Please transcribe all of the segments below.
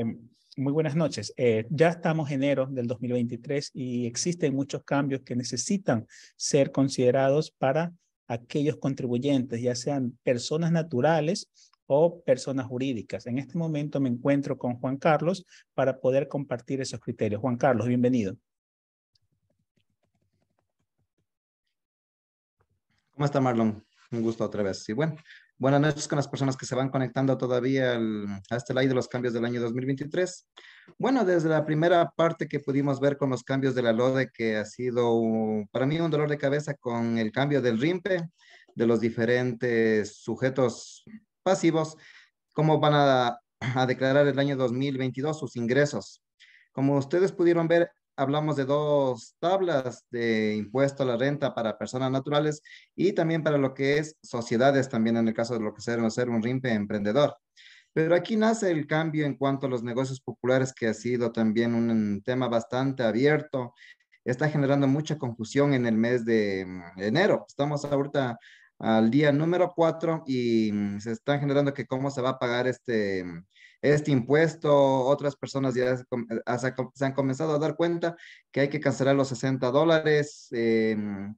Em, muy buenas noches. Eh, ya estamos en enero del 2023 y existen muchos cambios que necesitan ser considerados para aquellos contribuyentes, ya sean personas naturales o personas jurídicas. En este momento me encuentro con Juan Carlos para poder compartir esos criterios. Juan Carlos, bienvenido. ¿Cómo está Marlon? Un gusto otra vez. Sí, bueno, Buenas noches con las personas que se van conectando todavía a este live de los cambios del año 2023. Bueno, desde la primera parte que pudimos ver con los cambios de la LODE, que ha sido para mí un dolor de cabeza con el cambio del RIMPE, de los diferentes sujetos pasivos, cómo van a declarar el año 2022 sus ingresos. Como ustedes pudieron ver, hablamos de dos tablas de impuesto a la renta para personas naturales y también para lo que es sociedades, también en el caso de lo que sea ser un RIMPE emprendedor. Pero aquí nace el cambio en cuanto a los negocios populares, que ha sido también un tema bastante abierto. Está generando mucha confusión en el mes de mm, enero. Estamos ahorita al día número cuatro y mm, se está generando que cómo se va a pagar este, mm, este impuesto, otras personas ya eh, se han comenzado a dar cuenta que hay que cancelar los 60 dólares em,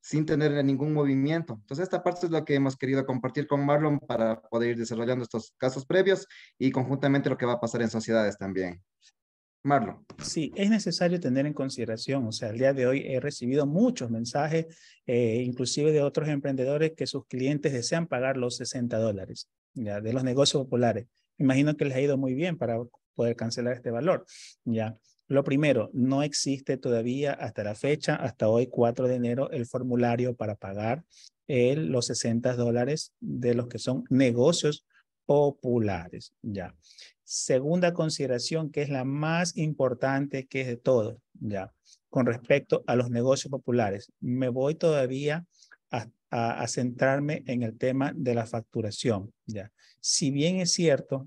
sin tener ningún movimiento. Entonces, esta parte es lo que hemos querido compartir con Marlon para poder ir desarrollando estos casos previos y conjuntamente lo que va a pasar en sociedades también. Marlon. Sí, es necesario tener en consideración, o sea, al día de hoy he recibido muchos mensajes, eh, inclusive de otros emprendedores que sus clientes desean pagar los 60 dólares de los negocios populares imagino que les ha ido muy bien para poder cancelar este valor. Ya. Lo primero, no existe todavía hasta la fecha, hasta hoy 4 de enero, el formulario para pagar los 60 dólares de los que son negocios populares. Ya. Segunda consideración, que es la más importante que es de todo, ya, con respecto a los negocios populares. Me voy todavía hasta a, centrarme en el tema de la facturación. ¿ya? Si bien es cierto,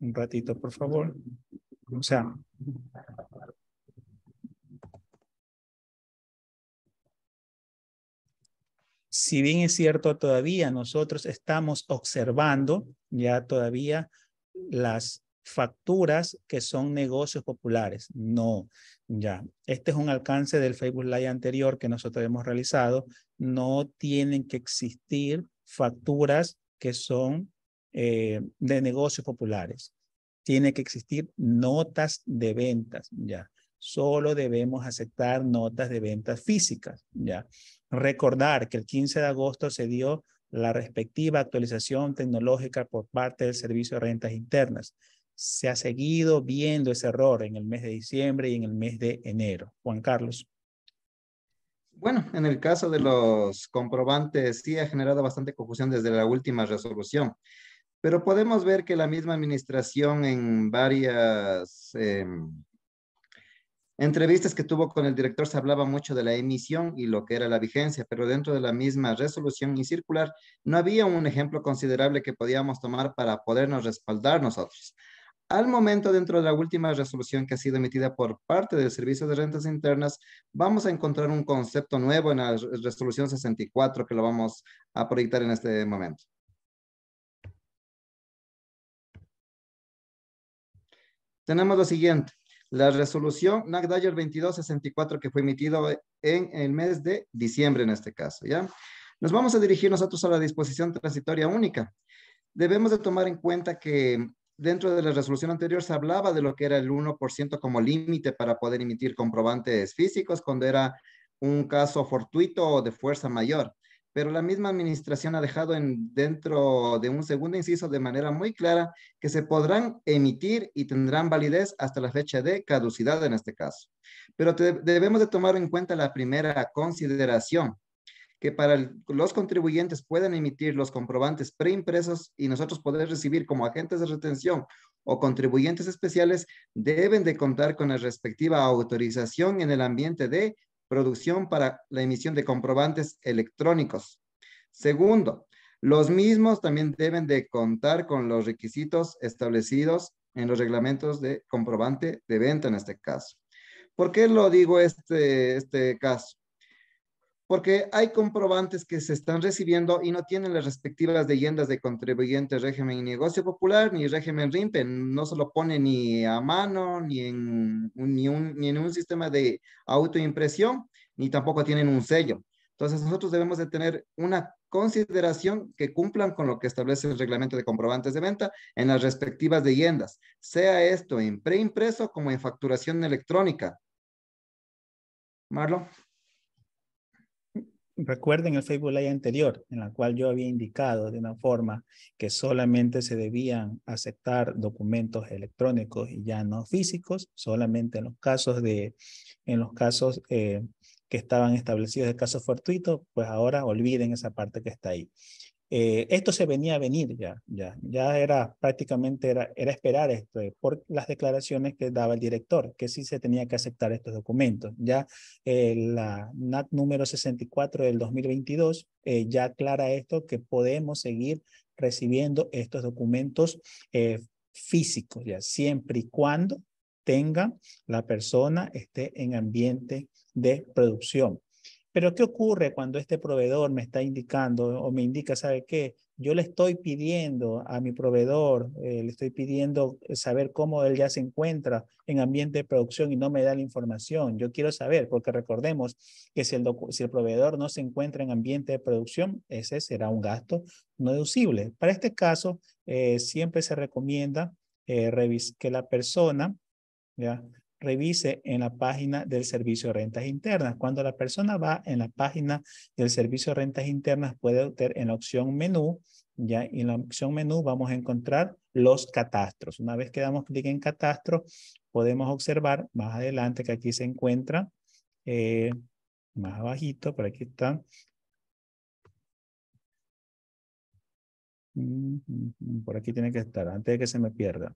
un ratito por favor, o sea, si bien es cierto, todavía nosotros estamos observando ya todavía las facturas que son negocios populares. No, ya. Este es un alcance del Facebook Live anterior que nosotros hemos realizado. No tienen que existir facturas que son eh, de negocios populares. Tiene que existir notas de ventas, ya. Solo debemos aceptar notas de ventas físicas, ya. Recordar que el 15 de agosto se dio la respectiva actualización tecnológica por parte del Servicio de Rentas Internas se ha seguido viendo ese error en el mes de diciembre y en el mes de enero. Juan Carlos. Bueno, en el caso de los comprobantes sí ha generado bastante confusión desde la última resolución, pero podemos ver que la misma administración en varias em, entrevistas que tuvo con el director se hablaba mucho de la emisión y lo que era la vigencia, pero dentro de la misma resolución y circular no había un ejemplo considerable que podíamos tomar para podernos respaldar nosotros. Al momento, dentro de la última resolución que ha sido emitida por parte del Servicio de Rentas Internas, vamos a encontrar un concepto nuevo en la resolución 64 que lo vamos a proyectar en este momento. Tenemos lo siguiente. La resolución NAC 2264 que fue emitido en el mes de diciembre en este caso, ¿ya? Nos vamos a dirigir nosotros a la disposición transitoria única. Debemos de tomar en cuenta que dentro de la resolución anterior se hablaba de lo que era el 1% como límite para poder emitir comprobantes físicos cuando era un caso fortuito o de fuerza mayor. Pero la misma administración ha dejado en, dentro de un segundo inciso de manera muy clara que se podrán emitir y tendrán validez hasta la fecha de caducidad en este caso. Pero debemos de tomar en cuenta la primera consideración, que para los contribuyentes puedan emitir los comprobantes preimpresos y nosotros poder recibir como agentes de retención o contribuyentes especiales, deben de contar con la respectiva autorización en el ambiente de producción para la emisión de comprobantes electrónicos. Segundo, los mismos también deben de contar con los requisitos establecidos en los reglamentos de comprobante de venta en este caso. ¿Por qué lo digo este, este caso? porque hay comprobantes que se están recibiendo y no tienen las respectivas leyendas de contribuyente, régimen y negocio popular, ni régimen RIMPE, no se lo pone ni a mano, ni en, ni, ni en un sistema de autoimpresión, ni tampoco tienen un sello. Entonces nosotros debemos de tener una consideración que cumplan con lo que establece el reglamento de comprobantes de venta en las respectivas leyendas, sea esto en preimpreso como en facturación electrónica. Marlon. Recuerden el Facebook Live anterior, en la cual yo había indicado de una forma que solamente se debían aceptar documentos electrónicos y ya no físicos, solamente en los casos de, en los casos eh, que estaban establecidos de caso fortuito, pues ahora olviden esa parte que está ahí. Eh, esto se venía a venir ya, ya, ya era prácticamente era, esperar esto eh, por las declaraciones que daba el director, que sí se tenía que aceptar estos documentos. Ya eh, la NAT número 64 del 2022 ya aclara esto que podemos seguir recibiendo estos documentos físicos, ya siempre y cuando tenga la persona esté en ambiente de producción. Pero ¿qué ocurre cuando este proveedor me está indicando o me indica, ¿sabe qué? Yo le estoy pidiendo a mi proveedor, eh, le estoy pidiendo saber cómo él ya se encuentra en ambiente de producción y no me da la información. Yo quiero saber, porque recordemos que si el, proveedor no se encuentra en ambiente de producción, ese será un gasto no deducible. Para este caso, eh, siempre se recomienda eh, que la persona ¿ya? revise en la página del Servicio de Rentas Internas. Cuando la persona va en la página del Servicio de Rentas Internas, puede obtener en la opción menú, ya en la opción menú vamos a encontrar los catastros. Una vez que damos clic en catastro, podemos observar más adelante que aquí se encuentra, eh, más abajito, por aquí está. Mm, mm, mm, por aquí tiene que estar, antes de que se me pierda.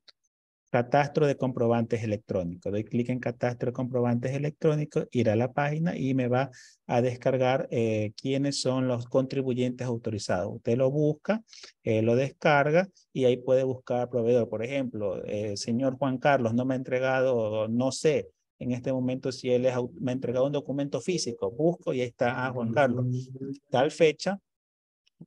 Catastro de comprobantes electrónicos. Doy clic en Catastro de comprobantes electrónicos, irá a la página y me va a descargar eh, quiénes son los contribuyentes autorizados. Usted lo busca, eh, lo descarga y ahí puede buscar proveedor. Por ejemplo, eh, señor Juan Carlos no me ha entregado, no sé, en este momento si él me ha entregado un documento físico, busco y ahí está ah, Juan mm. Carlos. Tal fecha,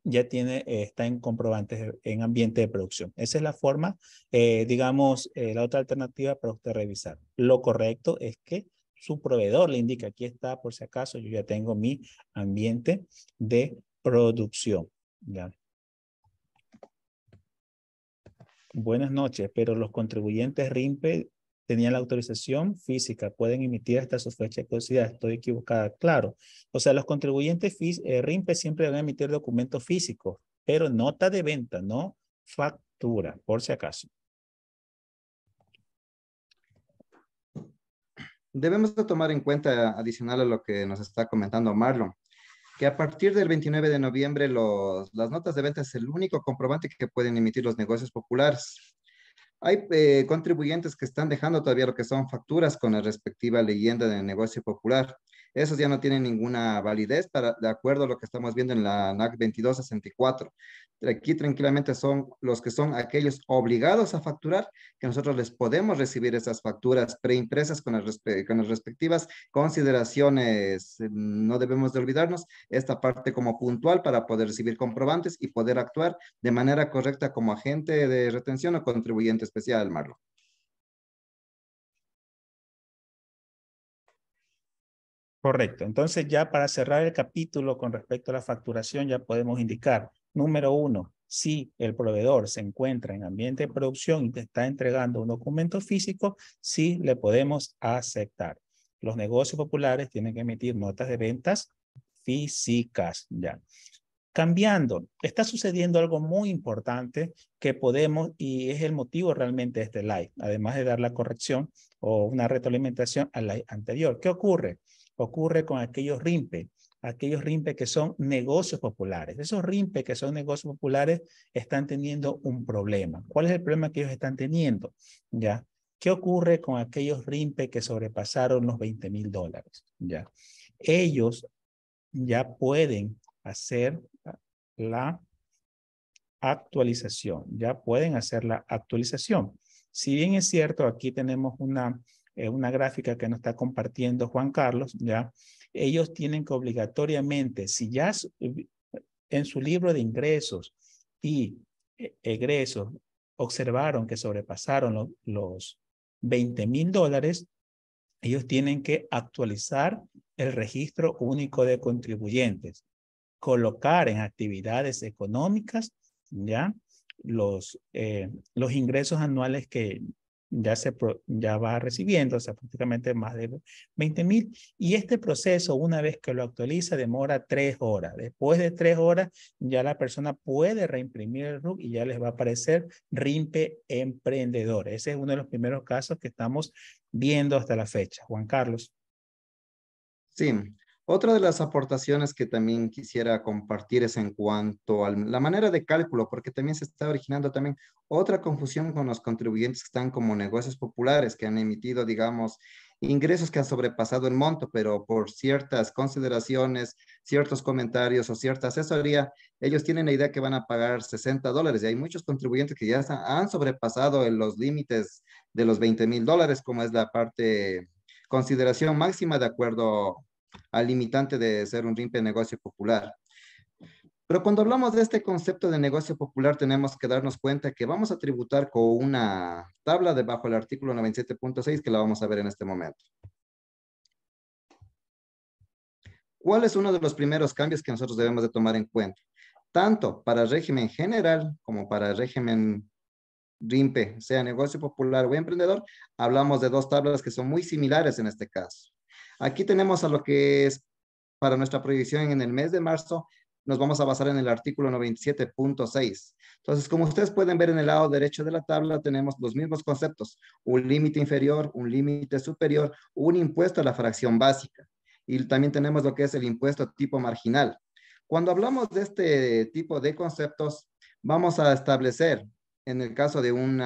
ya tiene, eh, está en comprobantes en ambiente de producción. Esa es la forma, eh, digamos, eh, la otra alternativa para usted revisar. Lo correcto es que su proveedor le indica, aquí está, por si acaso, yo ya tengo mi ambiente de producción. Buenas noches, pero los contribuyentes RIMPE tenían la autorización física, pueden emitir hasta su fecha de caducidad. Estoy equivocada, claro. O sea, los contribuyentes eh, RIMPE siempre van a emitir documentos físicos, pero nota de venta, no factura, por si acaso. Debemos tomar en cuenta, adicional a lo que nos está comentando Marlon, que a partir del 29 de noviembre las notas de venta es el único comprobante que pueden emitir los negocios populares. Hay eh, contribuyentes que están dejando todavía lo que son facturas con la respectiva leyenda del negocio popular esos ya no tienen ninguna validez para, de acuerdo a lo que estamos viendo en la NAC 2264. Aquí tranquilamente son los que son aquellos obligados a facturar, que nosotros les podemos recibir esas facturas preimpresas con las, respectivas consideraciones. No debemos de olvidarnos esta parte como puntual para poder recibir comprobantes y poder actuar de manera correcta como agente de retención o contribuyente especial, Marlon. Correcto. Entonces, ya para cerrar el capítulo con respecto a la facturación, ya podemos indicar, número uno, si el proveedor se encuentra en ambiente de producción y te está entregando un documento físico, sí le podemos aceptar. Los negocios populares tienen que emitir notas de ventas físicas, ya. Cambiando, está sucediendo algo muy importante que podemos, y es el motivo realmente de este live, además de dar la corrección o una retroalimentación al live anterior. ¿Qué ocurre? ocurre con aquellos RIMPE, aquellos RIMPE que son negocios populares. Esos RIMPE que son negocios populares están teniendo un problema. ¿Cuál es el problema que ellos están teniendo? ¿Ya? ¿Qué ocurre con aquellos RIMPE que sobrepasaron los 20 mil dólares? ¿Ya? Ellos ya pueden hacer la actualización, ya pueden hacer la actualización. Si bien es cierto, aquí tenemos una una gráfica que nos está compartiendo Juan Carlos, ¿ya? Ellos tienen que obligatoriamente, si ya eh, en su libro de ingresos y eh, egresos observaron que sobrepasaron los 20 mil dólares, ellos tienen que actualizar el registro único de contribuyentes, colocar en actividades económicas, ¿ya? Los, eh, los ingresos anuales que ya, se, ya va recibiendo, o sea, prácticamente más de mil. Y este proceso, una vez que lo actualiza, demora tres horas. Después de tres horas, ya la persona puede reimprimir el RUC y ya les va a aparecer RIMPE Emprendedor. Ese es uno de los primeros casos que estamos viendo hasta la fecha. Juan Carlos. Sí, otra de las aportaciones que también quisiera compartir es en cuanto a la manera de cálculo, porque también se está originando también otra confusión con los contribuyentes que están como negocios populares, que han emitido, digamos, ingresos que han sobrepasado el monto, pero por ciertas consideraciones, ciertos comentarios o cierta asesoría, ellos tienen la idea que van a pagar 60 dólares y hay muchos contribuyentes que ya han sobrepasado los límites de los 20 mil dólares, como es la parte consideración máxima de acuerdo al limitante de ser un RIMPE negocio popular. Pero cuando hablamos de este concepto de negocio popular, tenemos que darnos cuenta que vamos a tributar con una tabla debajo del artículo 97.6 que la vamos a ver en este momento. ¿Cuál es uno de los primeros cambios que nosotros debemos de tomar en cuenta? Tanto para régimen general como para régimen RIMPE, sea negocio popular o emprendedor, hablamos de dos tablas que son muy similares en este caso. Aquí tenemos a lo que es para nuestra proyección en el mes de marzo, nos vamos a basar en el artículo 97.6. Entonces, como ustedes pueden ver en el lado derecho de la tabla, tenemos los mismos conceptos, un límite inferior, un límite superior, un impuesto a la fracción básica. Y también tenemos lo que es el impuesto tipo marginal. Cuando hablamos de este tipo de conceptos, vamos a establecer, en el caso de un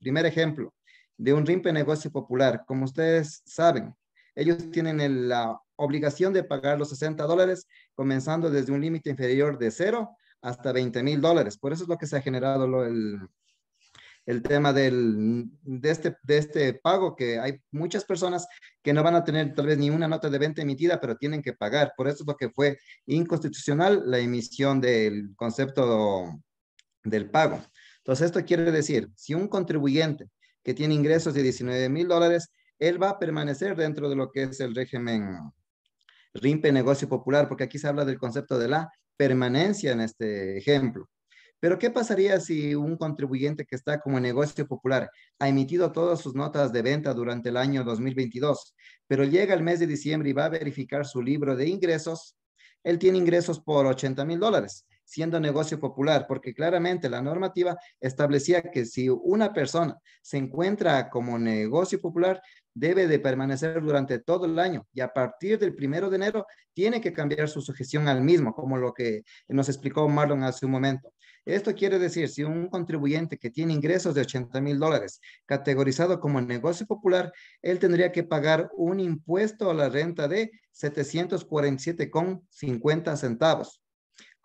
primer ejemplo, de un RIMPE negocio popular. Como ustedes saben, ellos tienen la obligación de pagar los 60 dólares, comenzando desde un límite inferior de cero hasta 20 mil dólares. Por eso es lo que se ha generado el, el tema del, de, este, de este pago, que hay muchas personas que no van a tener tal vez ni una nota de venta emitida, pero tienen que pagar. Por eso es lo que fue inconstitucional la emisión del concepto del pago. Entonces, esto quiere decir, si un contribuyente que tiene ingresos de 19 mil dólares él va a permanecer dentro de lo que es el régimen RIMPE negocio popular, porque aquí se habla del concepto de la permanencia en este ejemplo. Pero ¿qué pasaría si un contribuyente que está como negocio popular ha emitido todas sus notas de venta durante el año 2022, pero llega el mes de diciembre y va a verificar su libro de ingresos? Él tiene ingresos por 80 mil dólares, siendo negocio popular, porque claramente la normativa establecía que si una persona se encuentra como negocio popular, debe de permanecer durante todo el año y a partir del primero de enero tiene que cambiar su sujeción al mismo, como lo que nos explicó Marlon hace un momento. Esto quiere decir, si un contribuyente que tiene ingresos de 80 mil dólares categorizado como negocio popular, él tendría que pagar un impuesto a la renta de con 747,50 centavos.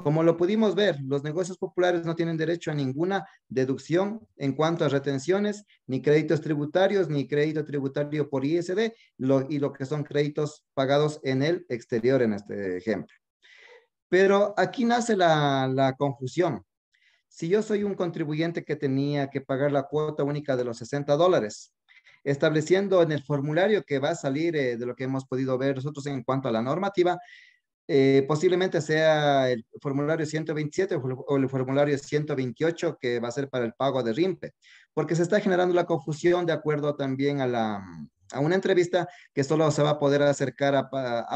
Como lo pudimos ver, los negocios populares no tienen derecho a ninguna deducción en cuanto a retenciones, ni créditos tributarios, ni crédito tributario por ISD, y lo que son créditos pagados en el exterior en este ejemplo. Pero aquí nace la, confusión. Si yo soy un contribuyente que tenía que pagar la cuota única de los 60 dólares, estableciendo en el formulario que va a salir eh, de lo que hemos podido ver nosotros en cuanto a la normativa, eh, posiblemente sea el formulario 127 o el formulario 128 que va a ser para el pago de RIMPE, porque se está generando la confusión de acuerdo también a, la, una entrevista que solo se va a poder acercar a,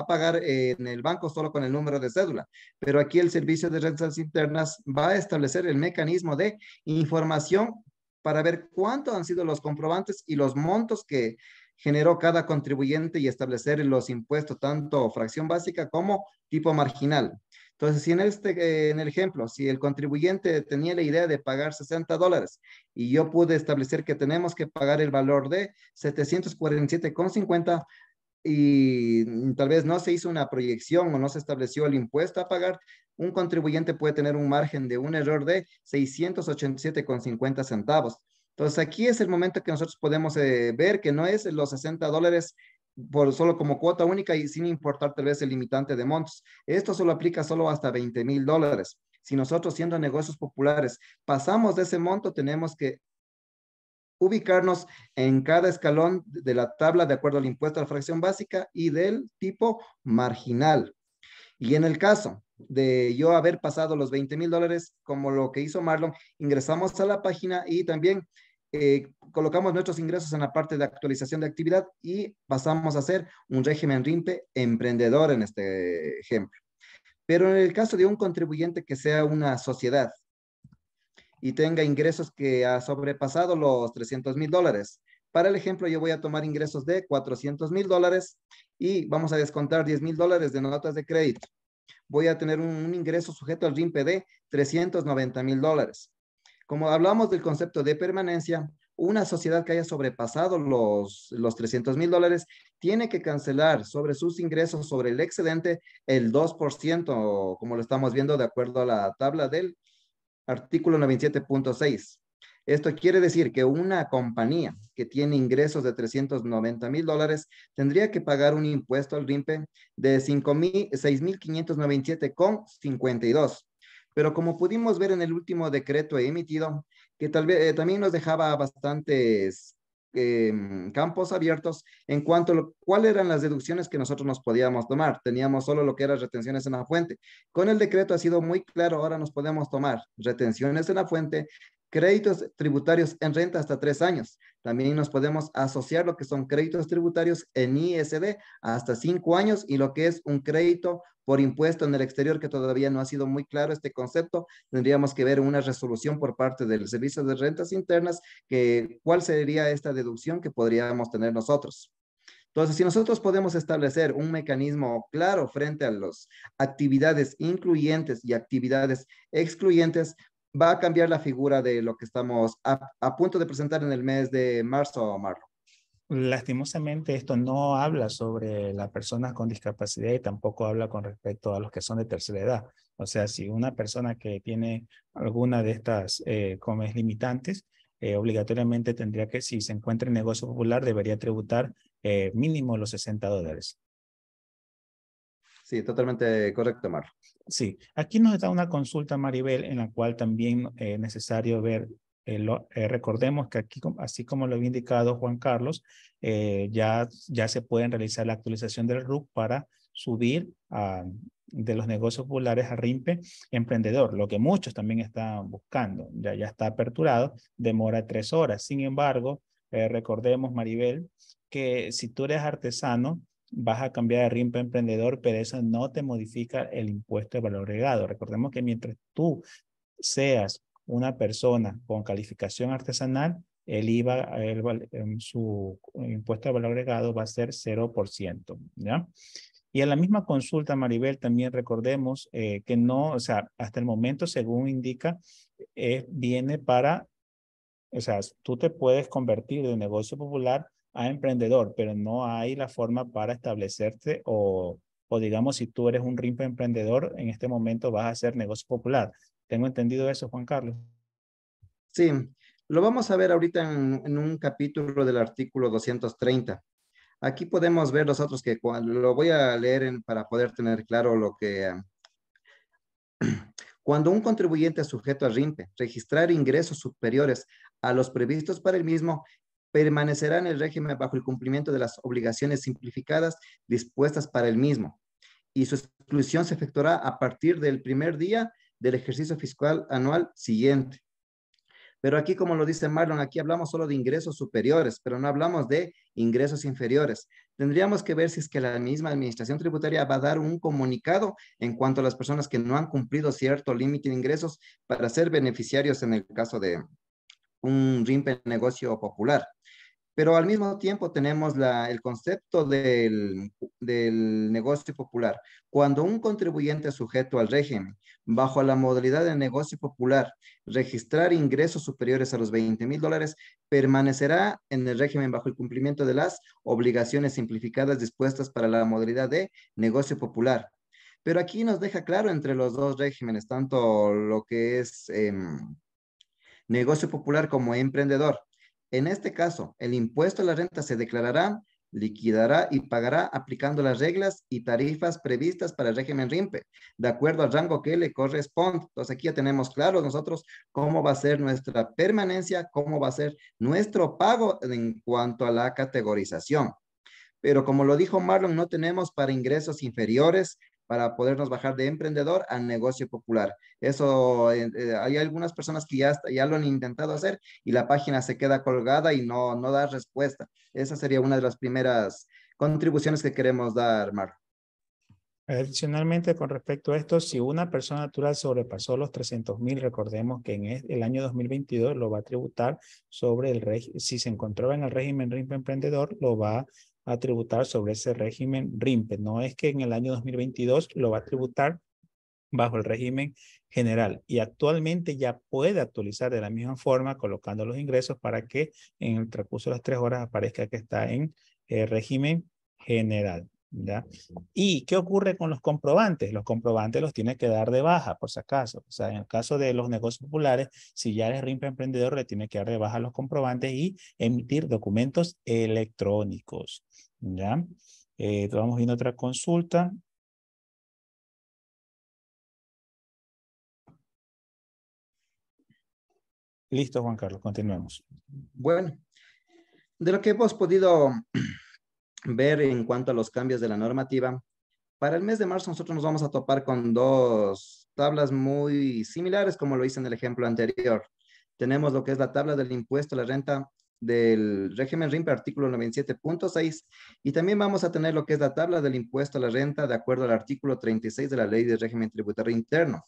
pagar en el banco solo con el número de cédula. Pero aquí el Servicio de Rentas Internas va a establecer el mecanismo de información para ver cuánto han sido los comprobantes y los montos que generó cada contribuyente y establecer los impuestos tanto fracción básica como tipo marginal. Entonces, si en, este, eh, en el ejemplo, si el contribuyente tenía la idea de pagar 60 dólares y yo pude establecer que tenemos que pagar el valor de 747,50 y tal vez no se hizo una proyección o no se estableció el impuesto a pagar, un contribuyente puede tener un margen de un error de 687,50 centavos. Entonces aquí es el momento que nosotros podemos eh, ver que no es los 60 dólares por solo como cuota única y sin importar tal vez el limitante de montos. Esto solo aplica solo hasta 20 mil dólares. Si nosotros siendo negocios populares pasamos de ese monto, tenemos que ubicarnos en cada escalón de la tabla de acuerdo al impuesto a la fracción básica y del tipo marginal. Y en el caso de yo haber pasado los 20 mil dólares, como lo que hizo Marlon, ingresamos a la página y también eh, colocamos nuestros ingresos en la parte de actualización de actividad y pasamos a hacer un régimen RIMPE emprendedor en este ejemplo. Pero en el caso de un contribuyente que sea una sociedad y tenga ingresos que ha sobrepasado los 300 mil dólares, para el ejemplo, yo voy a tomar ingresos de 400 mil dólares y vamos a descontar 10 mil dólares de notas de crédito. Voy a tener un, ingreso sujeto al RIMPE de 390 mil dólares. Como hablamos del concepto de permanencia, una sociedad que haya sobrepasado los, los 300 mil dólares tiene que cancelar sobre sus ingresos, sobre el excedente, el 2%, como lo estamos viendo de acuerdo a la tabla del artículo 97.6. Esto quiere decir que una compañía que tiene ingresos de 390 mil dólares tendría que pagar un impuesto al RIMPE de 6.597,52. Pero como pudimos ver en el último decreto emitido, que tal vez eh, también nos dejaba bastantes em, campos abiertos en cuanto a cuáles eran las deducciones que nosotros nos podíamos tomar. Teníamos solo lo que eran retenciones en la fuente. Con el decreto ha sido muy claro, ahora nos podemos tomar retenciones en la fuente, Créditos tributarios en renta hasta tres años. También nos podemos asociar lo que son créditos tributarios en ISD hasta cinco años y lo que es un crédito por impuesto en el exterior, que todavía no ha sido muy claro este concepto. Tendríamos que ver una resolución por parte del Servicio de Rentas Internas, que cuál sería esta deducción que podríamos tener nosotros. Entonces, si nosotros podemos establecer un mecanismo claro frente a las actividades incluyentes y actividades excluyentes, va a cambiar la figura de lo que estamos a, punto de presentar en el mes de marzo, o marzo Lastimosamente esto no habla sobre las personas con discapacidad y tampoco habla con respecto a los que son de tercera edad. O sea, si una persona que tiene alguna de estas eh, comes limitantes, eh, obligatoriamente tendría que, si se encuentra en negocio popular, debería tributar eh, mínimo los 60 dólares. Sí, totalmente correcto, Mar. Sí, aquí nos está una consulta, Maribel, en la cual también es eh, necesario ver, eh, eh, recordemos que aquí, así como lo había indicado Juan Carlos, ya, ya se pueden realizar la actualización del RUC para subir a, de los negocios populares a RIMPE emprendedor, lo que muchos también están buscando. Ya, ya está aperturado, demora tres horas. Sin embargo, recordemos, Maribel, que si tú eres artesano, vas a cambiar de RIMPA emprendedor, pero eso no te modifica el impuesto de valor agregado. Recordemos que mientras tú seas una persona con calificación artesanal, el IVA, em, su impuesto de valor agregado va a ser 0%. ¿ya? Y en la misma consulta, Maribel, también recordemos eh, que no, o sea, hasta el momento, según indica, eh, viene para, o sea, tú te puedes convertir de negocio popular a emprendedor, pero no hay la forma para establecerte o, digamos, si tú eres un RIMPE emprendedor, en este momento vas a hacer negocio popular. ¿Tengo entendido eso, Juan Carlos? Sí, lo vamos a ver ahorita en, un capítulo del artículo 230. Aquí podemos ver nosotros que lo voy a leer para poder tener claro lo que... Ah, cuando un contribuyente es sujeto a RIMPE, registrar ingresos superiores a los previstos para el mismo permanecerá en el régimen bajo el cumplimiento de las obligaciones simplificadas dispuestas para el mismo y su exclusión se efectuará a partir del primer día del ejercicio fiscal anual siguiente. Pero aquí, como lo dice Marlon, aquí hablamos solo de ingresos superiores, pero no hablamos de ingresos inferiores. Tendríamos que ver si es que la misma administración tributaria va a dar un comunicado en cuanto a las personas que no han cumplido cierto límite de ingresos para ser beneficiarios en el caso de un RIMPE negocio popular pero al mismo tiempo tenemos el concepto del, negocio popular. Cuando un contribuyente sujeto al régimen, bajo la modalidad de negocio popular, registrar ingresos superiores a los 20 mil dólares, permanecerá en el régimen bajo el cumplimiento de las obligaciones simplificadas dispuestas para la modalidad de negocio popular. Pero aquí nos deja claro entre los dos regímenes, tanto lo que es em, negocio popular como emprendedor en este caso, el impuesto a la renta se declarará, liquidará y pagará aplicando las reglas y tarifas previstas para el régimen RIMPE, de acuerdo al rango que le corresponde. Entonces aquí ya tenemos claro nosotros cómo va a ser nuestra permanencia, cómo va a ser nuestro pago en cuanto a la categorización pero como lo dijo Marlon, no tenemos para ingresos inferiores para podernos bajar de emprendedor a negocio popular. Eso, eh, eh, hay algunas personas que ya, ya lo han intentado hacer y la página se queda colgada y no, no da respuesta. Esa sería una de las primeras contribuciones que queremos dar, Mar. Adicionalmente, con respecto a esto, si una persona natural sobrepasó los 300 mil, recordemos que en el año 2022 lo va a tributar sobre el régimen, si se encontraba en el régimen RIMP emprendedor, lo va a a tributar sobre ese régimen RIMPE. No es que en el año 2022 lo va a tributar bajo el régimen general y actualmente ya puede actualizar de la misma forma colocando los ingresos para que en el transcurso de las tres horas aparezca que está en eh, régimen general. ¿Ya? ¿Y qué ocurre con los comprobantes? Los comprobantes los tiene que dar de baja, por si acaso. O sea, en el caso de los negocios populares, si ya eres RIMPE emprendedor, le tiene que dar de baja los comprobantes y emitir documentos electrónicos. ¿Ya? Eh, vamos viendo otra consulta. Listo, Juan Carlos, continuemos. Bueno, de lo que hemos podido ver en cuanto a los cambios de la normativa. Para el mes de marzo nosotros nos vamos a topar con dos tablas muy similares, como lo hice en el ejemplo anterior. Tenemos lo que es la tabla del impuesto a la renta del régimen RIMP, artículo 97.6, y también vamos a tener lo que es la tabla del impuesto a la renta de acuerdo al artículo 36 de la ley de régimen tributario interno.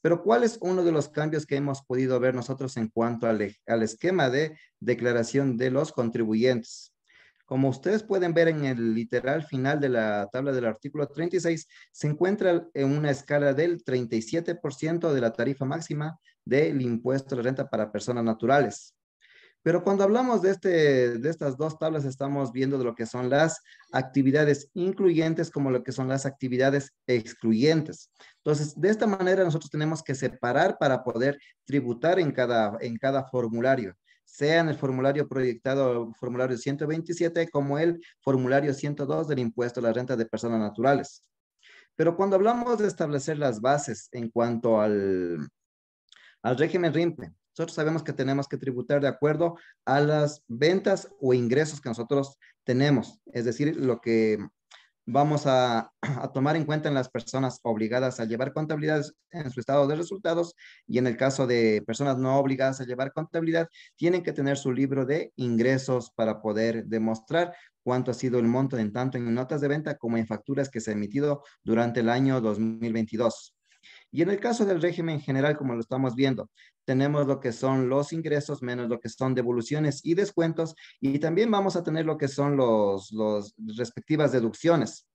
Pero ¿cuál es uno de los cambios que hemos podido ver nosotros en cuanto al e-, esquema de declaración de los contribuyentes? Como ustedes pueden ver en el literal final de la tabla del artículo 36, se encuentra en una escala del 37% de la tarifa máxima del impuesto de renta para personas naturales. Pero cuando hablamos de, este, de estas dos tablas, estamos viendo lo que son las actividades incluyentes como lo que son las actividades excluyentes. Entonces, de esta manera nosotros tenemos que separar para poder tributar en cada, en cada formulario sea en el formulario proyectado, formulario 127, como el formulario 102 del impuesto a la renta de personas naturales. Pero cuando hablamos de establecer las bases en cuanto al, al régimen RIMPE, nosotros sabemos que tenemos que tributar de acuerdo a las ventas o ingresos que nosotros tenemos, es decir, lo que vamos a, tomar en cuenta en las personas obligadas a llevar contabilidad en su estado de resultados y en el caso de personas no obligadas a llevar contabilidad, tienen que tener su libro de ingresos para poder demostrar cuánto ha sido el monto en tanto en notas de venta como en facturas que se ha emitido durante el año 2022. Y en el caso del régimen general, como lo estamos viendo, tenemos lo que son los ingresos menos lo que son devoluciones y descuentos, y también vamos a tener lo que son las respectivas deducciones.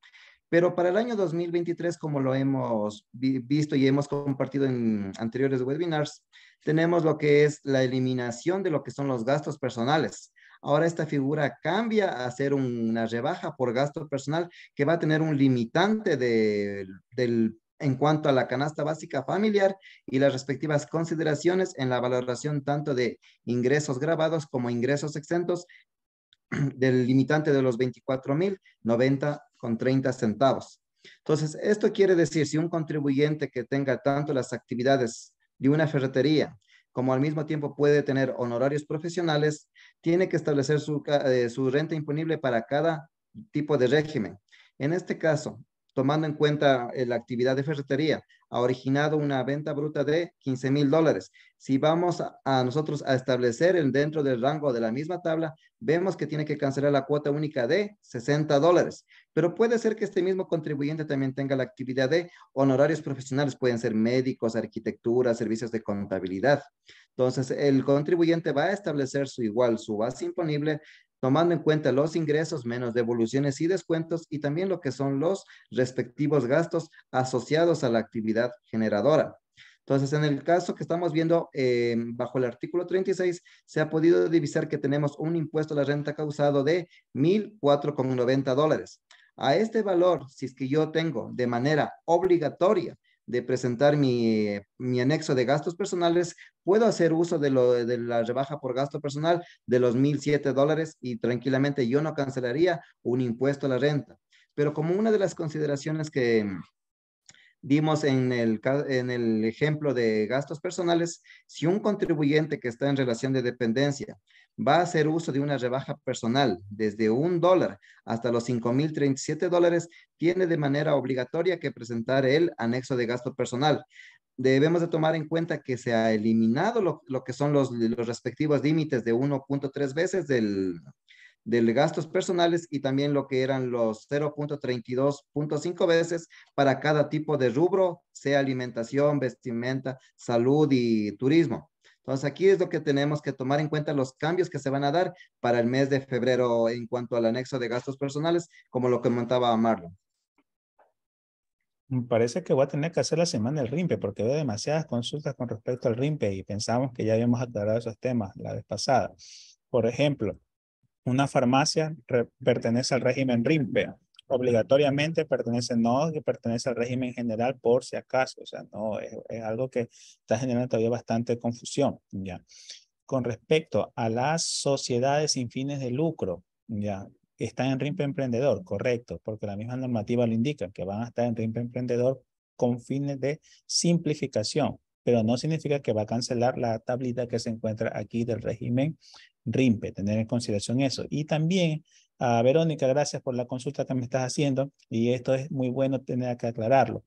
Pero para el año 2023, como lo hemos visto y hemos compartido en anteriores webinars, tenemos lo que es la eliminación de lo que son los gastos personales. Ahora esta figura cambia a ser una rebaja por gasto personal que va a tener un limitante de, del en cuanto a la canasta básica familiar y las respectivas consideraciones en la valoración tanto de ingresos grabados como ingresos exentos del limitante de los 24.090 con 30 centavos. Entonces, esto quiere decir, si un contribuyente que tenga tanto las actividades de una ferretería como al mismo tiempo puede tener honorarios profesionales, tiene que establecer su, eh, su renta imponible para cada tipo de régimen. En este caso, tomando en cuenta eh, la actividad de ferretería, ha originado una venta bruta de 15 mil dólares. Si vamos a, nosotros a establecer dentro del rango de la misma tabla, vemos que tiene que cancelar la cuota única de 60 dólares. Pero puede ser que este mismo contribuyente también tenga la actividad de honorarios profesionales, pueden ser médicos, arquitectura, servicios de contabilidad. Entonces, el contribuyente va a establecer su igual, su base imponible tomando en cuenta los ingresos menos devoluciones y descuentos y también lo que son los respectivos gastos asociados a la actividad generadora. Entonces, en el caso que estamos viendo em, bajo el artículo 36, se ha podido divisar que tenemos un impuesto a la renta causado de 1.004,90 dólares. A este valor, si es que yo tengo de manera obligatoria de presentar mi, anexo de gastos personales, puedo hacer uso de, lo, de la rebaja por gasto personal de los 1.007 dólares y tranquilamente yo no cancelaría un impuesto a la renta. Pero como una de las consideraciones que, dimos en el, ejemplo de gastos personales, si un contribuyente que está en relación de dependencia va a hacer uso de una rebaja personal desde un dólar hasta los 5.037 dólares, tiene de manera obligatoria que presentar el anexo de gasto personal. Debemos de tomar en cuenta que se ha eliminado lo, lo que son los, los respectivos límites de 1.3 veces del, de gastos personales y también lo que eran los 0.32.5 veces para cada tipo de rubro, sea alimentación, vestimenta, salud y turismo. Entonces aquí es lo que tenemos que tomar en cuenta los cambios que se van a dar para el mes de febrero en cuanto al anexo de gastos personales, como lo comentaba Marlon. Me mm, parece que voy a tener que hacer la semana del RIMPE porque veo demasiadas consultas con respecto al RIMPE y pensamos que ya habíamos aclarado esos temas la vez pasada. Por ejemplo, una farmacia pertenece al régimen RIMPE. Obligatoriamente pertenece, no que pertenece al régimen general por si acaso. O sea, no, es, algo que está generando todavía bastante confusión. ¿ya? Con respecto a las sociedades sin fines de lucro, ya, están en RIMPE emprendedor, correcto, porque la misma normativa lo indica, que van a estar en RIMPE emprendedor con fines de simplificación pero no significa que va a cancelar la tablita que se encuentra aquí del régimen RIMPE. Tener en consideración eso. Y también, ah, Verónica, gracias por la consulta que me estás haciendo y esto es muy bueno tener que aclararlo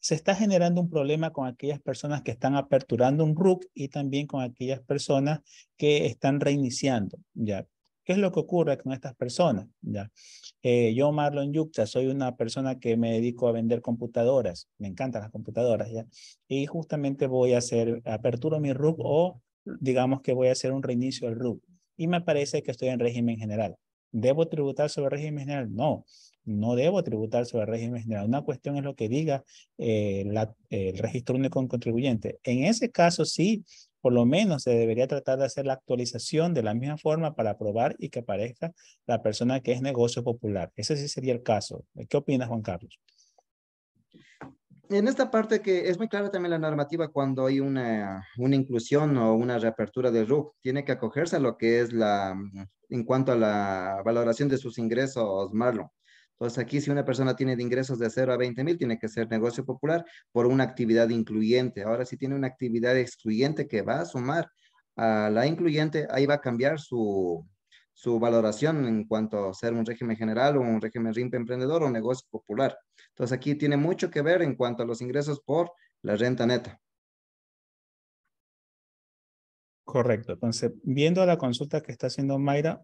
se está generando un problema con aquellas personas que están aperturando un RUC y también con aquellas personas que están reiniciando, ¿ya? ¿Qué es lo que ocurre con estas personas? ¿Ya? Eh, yo, Marlon Yuxa, soy una persona que me dedico a vender computadoras. Me encantan las computadoras, ¿ya? Y justamente voy a hacer, aperturo mi RUB o digamos que voy a hacer un reinicio del RUB. Y me parece que estoy en régimen general. ¿Debo tributar sobre régimen general? No, no debo tributar sobre régimen general. Una cuestión es lo que diga eh, la, el registro único contribuyente. En ese caso, sí, por lo menos se debería tratar de hacer la actualización de la misma forma para aprobar y que aparezca la persona que es negocio popular. Ese sí sería el caso. ¿Qué opinas, Juan Carlos? en esta parte que es muy clara también la normativa cuando hay una, inclusión o una reapertura de RUC, tiene que acogerse a lo que es la, en cuanto a la valoración de sus ingresos, Marlon. Entonces aquí si una persona tiene de ingresos de 0 a 20 mil, tiene que ser negocio popular por una actividad incluyente. Ahora, si tiene una actividad excluyente que va a sumar a la incluyente, ahí va a cambiar su, su valoración en cuanto a ser un régimen general o un régimen RIMP emprendedor o negocio popular. Entonces aquí tiene mucho que ver en cuanto a los ingresos por la renta neta. Correcto. Entonces, viendo la consulta que está haciendo Mayra,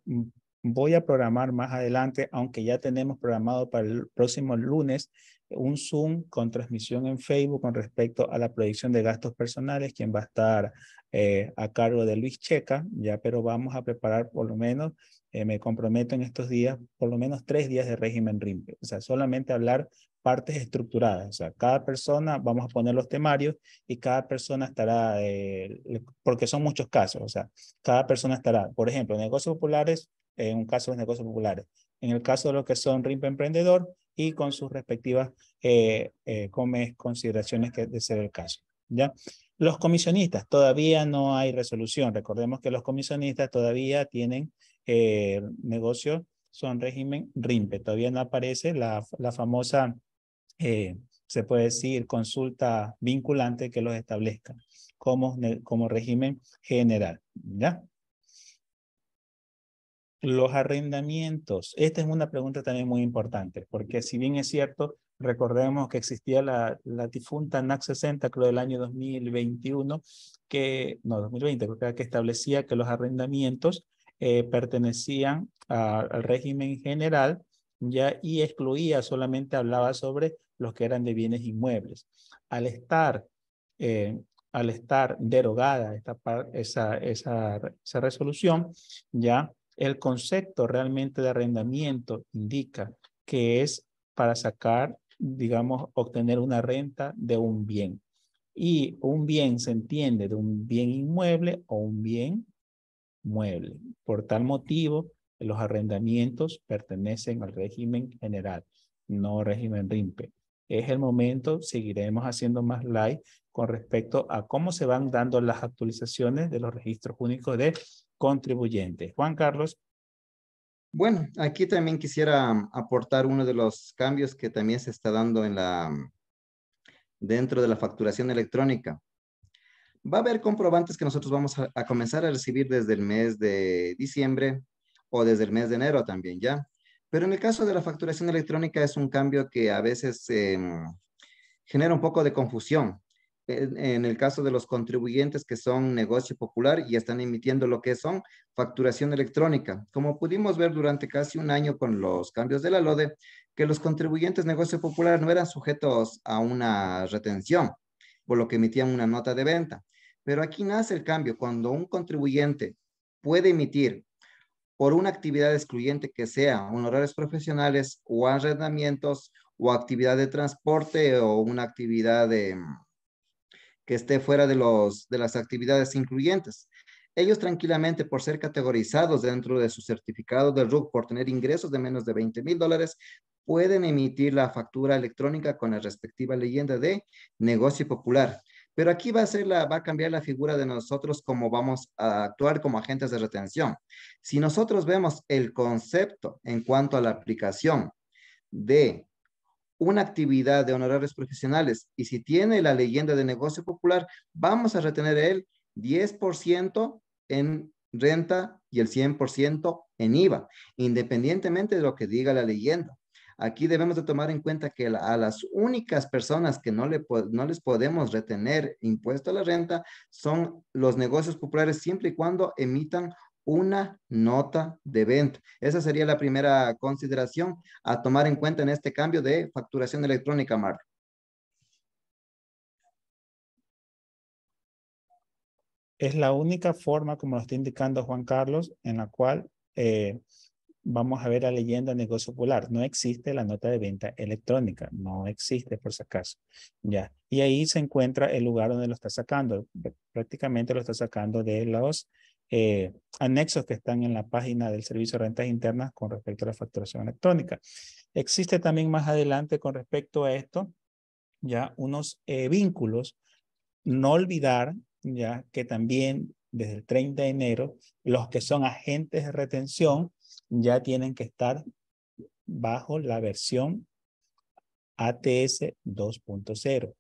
voy a programar más adelante, aunque ya tenemos programado para el próximo lunes un Zoom con transmisión en Facebook con respecto a la proyección de gastos personales, quien va a estar eh, a cargo de Luis Checa, ya, pero vamos a preparar por lo menos, eh, me comprometo en estos días, por lo menos tres días de régimen RIMPE, o sea, solamente hablar partes estructuradas, o sea, cada persona, vamos a poner los temarios y cada persona estará, eh, porque son muchos casos, o sea, cada persona estará, por ejemplo, negocios populares, en un caso de los negocios populares, en el caso de los que son RIMPE emprendedor y con sus respectivas eh, eh consideraciones que de ser el caso. ¿ya? Los comisionistas, todavía no hay resolución. Recordemos que los comisionistas todavía tienen eh, negocios, son régimen RIMPE. Todavía no aparece la, la famosa, eh, se puede decir, consulta vinculante que los establezca como, como régimen general. ¿ya? Los arrendamientos. Esta es una pregunta también muy importante, porque si bien es cierto, recordemos que existía la, difunta NAC 60, creo del año 2021, que, no, 2020, creo que establecía que los arrendamientos eh, pertenecían al régimen general ya y excluía, solamente hablaba sobre los que eran de bienes inmuebles. Al estar, eh, al estar derogada esta, esa, esa resolución, ya el concepto realmente de arrendamiento indica que es para sacar, digamos, obtener una renta de un bien. Y un bien se entiende de un bien inmueble o un bien mueble. Por tal motivo, los arrendamientos pertenecen al régimen general, no régimen RIMPE. Es el momento, seguiremos haciendo más live con respecto a cómo se van dando las actualizaciones de los registros únicos de contribuyente. Juan Carlos. Bueno, aquí también quisiera um, aportar uno de los cambios que también se está dando en la, um, dentro de la facturación electrónica. Va a haber comprobantes que nosotros vamos a, comenzar a recibir desde el mes de diciembre o desde el mes de enero también, ¿ya? Pero en el caso de la facturación electrónica es un cambio que a veces em, genera un poco de confusión, en, el caso de los contribuyentes que son negocio popular y están emitiendo lo que son facturación electrónica. Como pudimos ver durante casi un año con los cambios de la LODE, que los contribuyentes negocio popular no eran sujetos a una retención, por lo que emitían una nota de venta. Pero aquí nace el cambio, cuando un contribuyente puede emitir por una actividad excluyente que sea honorarios profesionales o arrendamientos o actividad de transporte o una actividad de, que esté fuera de, los, de las actividades incluyentes. Ellos tranquilamente, por ser categorizados dentro de su certificado de RUC, por tener ingresos de menos de 20 mil dólares, pueden emitir la factura electrónica con la respectiva leyenda de negocio popular. Pero aquí va a, ser la, va a cambiar la figura de nosotros como vamos a actuar como agentes de retención. Si nosotros vemos el concepto en cuanto a la aplicación de una actividad de honorarios profesionales y si tiene la leyenda de negocio popular, vamos a retener el 10% en renta y el 100% en IVA, independientemente de lo que diga la leyenda. Aquí debemos de tomar en cuenta que a las únicas personas que no, no les podemos retener impuesto a la renta son los negocios populares siempre y cuando emitan una nota de venta. Esa sería la primera consideración a tomar en cuenta en este cambio de facturación electrónica, Marco. Es la única forma, como lo está indicando Juan Carlos, en la cual eh, vamos a ver la leyenda negocio popular. No existe la nota de venta electrónica, no existe por si acaso. Ya. Y ahí se encuentra el lugar donde lo está sacando. Prácticamente lo está sacando de los eh, anexos que están en la página del Servicio de Rentas Internas con respecto a la facturación electrónica. Existe también más adelante con respecto a esto, ya unos eh, vínculos. No olvidar ya que también desde el 30 de enero los que son agentes de retención ya tienen que estar bajo la versión ATS 2.0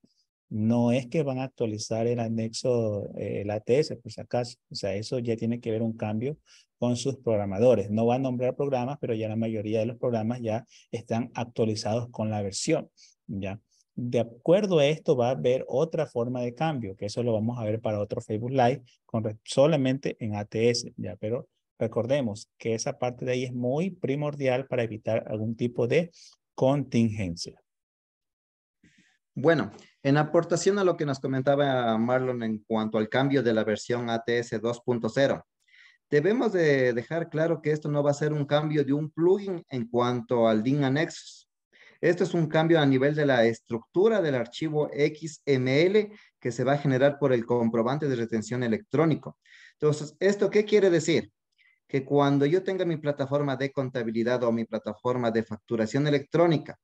no es que van a actualizar el anexo, eh, el ATS, por si acaso. O sea, eso ya tiene que ver un cambio con sus programadores. No va a nombrar programas, pero ya la mayoría de los programas ya están actualizados con la versión, ¿ya? De acuerdo a esto va a haber otra forma de cambio, que eso lo vamos a ver para otro Facebook Live con solamente en ATS, ¿ya? Pero recordemos que esa parte de ahí es muy primordial para evitar algún tipo de contingencia. Bueno, en aportación a lo que nos comentaba Marlon en cuanto al cambio de la versión ATS 2.0, debemos de dejar claro que esto no va a ser un cambio de un plugin en cuanto al DIN anexos. Esto es un cambio a nivel de la estructura del archivo XML que se va a generar por el comprobante de retención electrónico. Entonces, ¿esto qué quiere decir? Que cuando yo tenga mi plataforma de contabilidad o mi plataforma de facturación electrónica,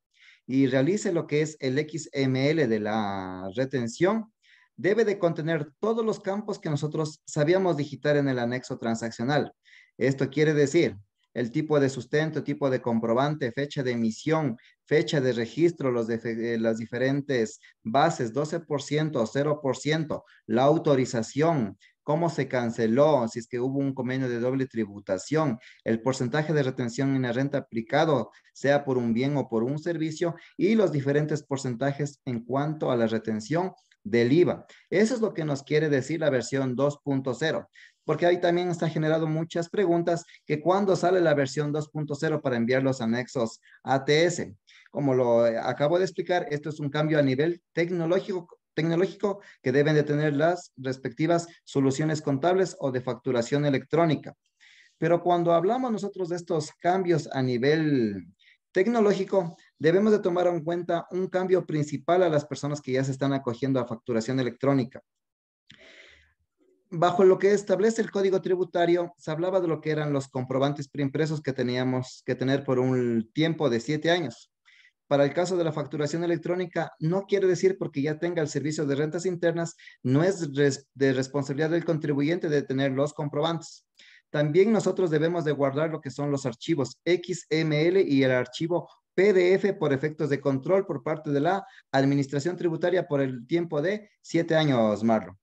y realice lo que es el XML de la retención, debe de contener todos los campos que nosotros sabíamos digitar en el anexo transaccional. Esto quiere decir el tipo de sustento, tipo de comprobante, fecha de emisión, fecha de registro, los de, eh, las diferentes bases, 12% o 0%, la autorización, cómo se canceló, si es que hubo un convenio de doble tributación, el porcentaje de retención en la renta aplicado, sea por un bien o por un servicio, y los diferentes porcentajes en cuanto a la retención del IVA. Eso es lo que nos quiere decir la versión 2.0, porque ahí también está generado muchas preguntas que cuándo sale la versión 2.0 para enviar los anexos ATS. Como lo acabo de explicar, esto es un cambio a nivel tecnológico tecnológico que deben de tener las respectivas soluciones contables o de facturación electrónica. Pero cuando hablamos nosotros de estos cambios a nivel tecnológico, debemos de tomar en cuenta un cambio principal a las personas que ya se están acogiendo a facturación electrónica. Bajo lo que establece el código tributario, se hablaba de lo que eran los comprobantes preimpresos que teníamos que tener por un tiempo de siete años para el caso de la facturación electrónica, no quiere decir porque ya tenga el servicio de rentas internas, no es de responsabilidad del contribuyente de tener los comprobantes. También nosotros debemos de guardar lo que son los archivos XML y el archivo PDF por efectos de control por parte de la Administración Tributaria por el tiempo de siete años, Marlo.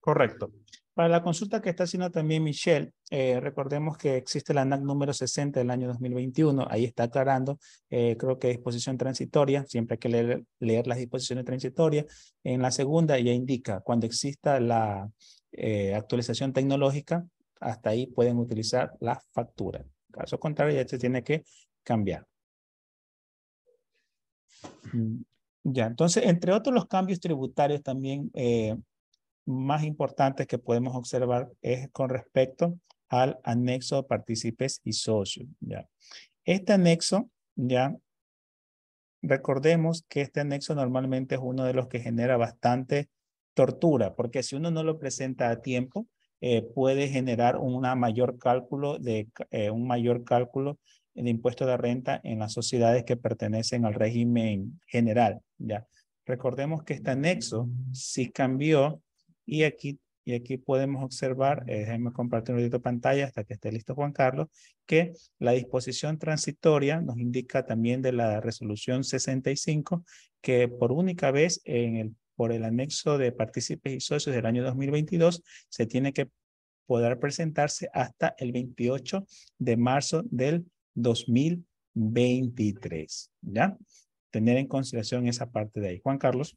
Correcto. Para la consulta que está haciendo también Michelle, eh, recordemos que existe la NAC número 60 del año 2021, ahí está aclarando, eh, creo que disposición transitoria, siempre hay que leer, las disposiciones transitorias. En la segunda ya indica, cuando exista la eh, actualización tecnológica, hasta ahí pueden utilizar la factura. Caso contrario, ya se tiene que cambiar. Mm, ya, entonces, entre otros los cambios tributarios también eh, más importantes que podemos observar es con respecto al anexo de partícipes y socios. ¿ya? Este anexo, ya recordemos que este anexo normalmente es uno de los que genera bastante tortura, porque si uno no lo presenta a tiempo, eh, puede generar una mayor cálculo de, eh, un mayor cálculo de impuesto de renta en las sociedades que pertenecen al régimen general. ¿ya? Recordemos que este anexo si cambió y aquí, y aquí podemos observar, eh, déjeme compartir un poquito pantalla hasta que esté listo Juan Carlos, que la disposición transitoria nos indica también de la resolución 65 que por única vez en el, por el anexo de partícipes y socios del año 2022 se tiene que poder presentarse hasta el 28 de marzo del 2023. ¿Ya? Tener en consideración esa parte de ahí. Juan Carlos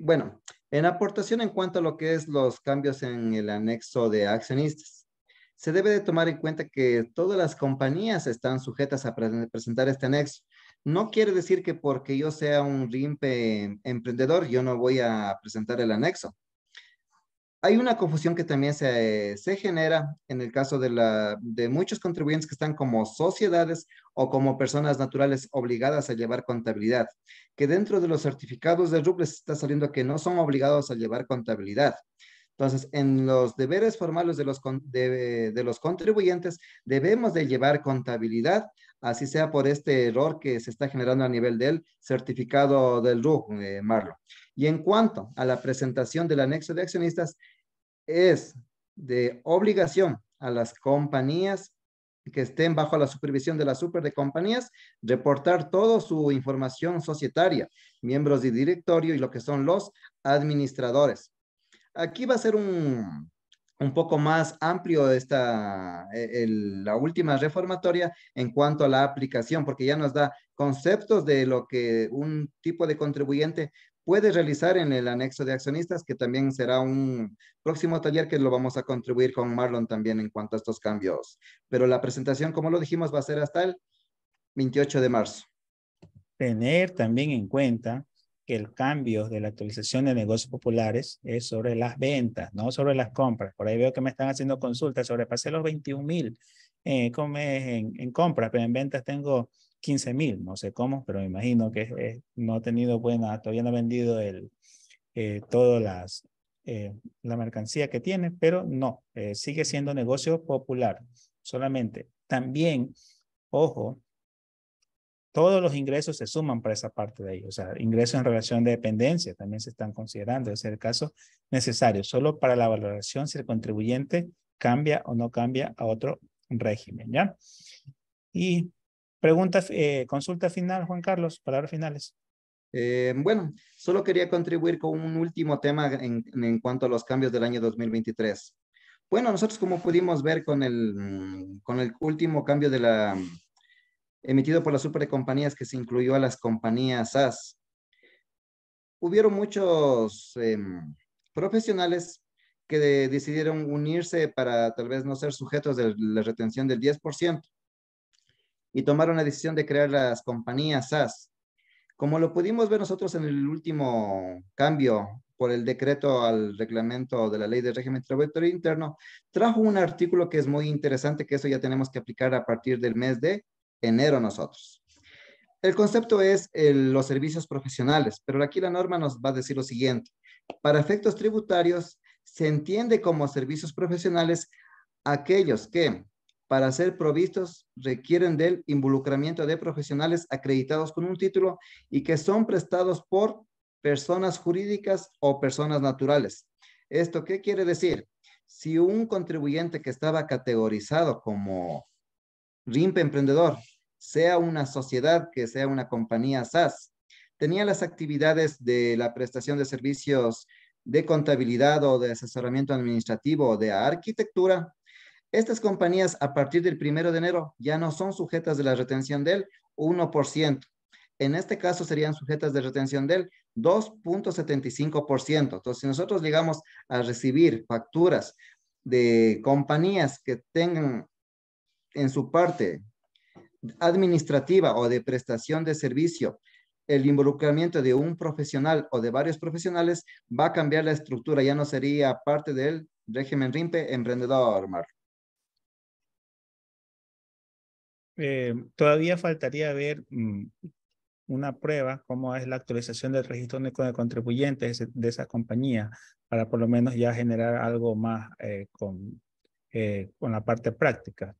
bueno, en aportación en cuanto a lo que es los cambios en el anexo de accionistas, se debe de tomar en cuenta que todas las compañías están sujetas a presentar este anexo. No quiere decir que porque yo sea un RIMPE em-, emprendedor, yo no voy a presentar el anexo. Hay una confusión que también se, se genera en el caso de, la, de muchos contribuyentes que están como sociedades o como personas naturales obligadas a llevar contabilidad, que dentro de los certificados de les está saliendo que no son obligados a llevar contabilidad. Entonces, en los deberes formales de los, de, los contribuyentes, debemos de llevar contabilidad, así sea por este error que se está generando a nivel del certificado del RUG, eh, Marlo. Y en cuanto a la presentación del anexo de accionistas, es de obligación a las compañías que estén bajo la supervisión de la super de compañías, reportar toda su información societaria, miembros de directorio y lo que son los administradores. Aquí va a ser un, poco más amplio esta, e, la última reformatoria en cuanto a la aplicación, porque ya nos da conceptos de lo que un tipo de contribuyente puede realizar en el anexo de accionistas, que también será un próximo taller que lo vamos a contribuir con Marlon también en cuanto a estos cambios. Pero la presentación, como lo dijimos, va a ser hasta el 28 de marzo. Tener también en cuenta que el cambio de la actualización de negocios populares es sobre las ventas, no sobre las compras. Por ahí veo que me están haciendo consultas, sobre pasé los 21 mil eh, en, en compras, pero en ventas tengo 15 mil, no sé cómo, pero me imagino que no ha tenido buena, todavía no ha vendido el, eh, todas las, eh, la mercancía que tiene, pero no, eh, sigue siendo negocio popular solamente. También, ojo, todos los ingresos se suman para esa parte de ellos, o sea, ingresos en relación de dependencia también se están considerando, es el caso necesario, solo para la valoración si el contribuyente cambia o no cambia a otro régimen, ¿ya? Y Preguntas, eh, consulta final, Juan Carlos, palabras finales. Eh, bueno, solo quería contribuir con un último tema en, cuanto a los cambios del año 2023. Bueno, nosotros como pudimos ver con el, mm, último cambio de la, mm, emitido por las supercompañías que se incluyó a las compañías SAS, hubieron muchos em, profesionales que decidieron unirse para tal vez no ser sujetos de la retención del 10% y tomaron la decisión de crear las compañías SaaS. Como lo pudimos ver nosotros en el último cambio por el decreto al reglamento de la ley de régimen tributario interno, trajo un artículo que es muy interesante, que eso ya tenemos que aplicar a partir del mes de enero nosotros. El concepto es eh, los servicios profesionales, pero aquí la norma nos va a decir lo siguiente. Para efectos tributarios, se entiende como servicios profesionales aquellos que para ser provistos requieren del involucramiento de profesionales acreditados con un título y que son prestados por personas jurídicas o personas naturales. ¿Esto qué quiere decir? Si un contribuyente que estaba categorizado como RIMP emprendedor, sea una sociedad que sea una compañía SAS, tenía las actividades de la prestación de servicios de contabilidad o de asesoramiento administrativo o de arquitectura, estas compañías a partir del primero de enero ya no son sujetas de la retención del 1%. En este caso serían sujetas de retención del 2.75%. Entonces, si nosotros llegamos a recibir facturas de compañías que tengan en su parte administrativa o de prestación de servicio el involucramiento de un profesional o de varios profesionales va a cambiar la estructura, ya no sería parte del régimen RIMPE emprendedor, Marco. Eh, todavía faltaría ver mm, una prueba, cómo es la actualización del registro único de contribuyentes de esa compañía, para por lo menos ya generar algo más eh, con, eh, con la parte práctica.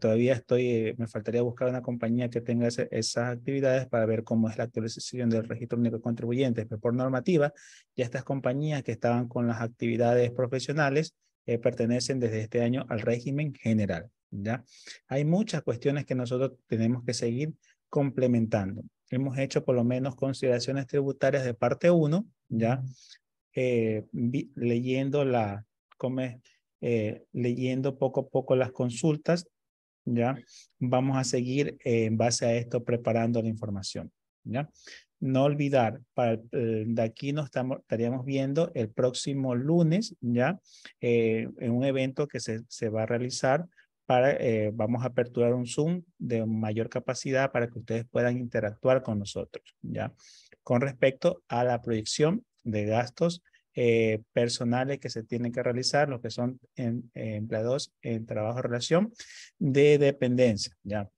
todavía estoy, me faltaría buscar una compañía que tenga esas actividades para ver cómo es la actualización del registro único de contribuyentes. Pero por normativa, ya estas compañías que estaban con las actividades profesionales pertenecen desde este año al régimen general. ¿ya? Hay muchas cuestiones que nosotros tenemos que seguir complementando. Hemos hecho por lo menos consideraciones tributarias de parte 1, ¿ya? Eh, leyendo, la, eh, leyendo poco a poco las consultas, ¿ya? Vamos a seguir en base a esto preparando la información, ¿ya? No olvidar, para, de aquí nos estamos, estaríamos viendo el próximo lunes, ¿ya? Eh, en un evento que se, se va a realizar para, eh, vamos a aperturar un Zoom de mayor capacidad para que ustedes puedan interactuar con nosotros, ¿ya? Con respecto a la proyección de gastos eh, personales que se tienen que realizar, los que son eh, empleados en trabajo-relación de dependencia, ¿ya?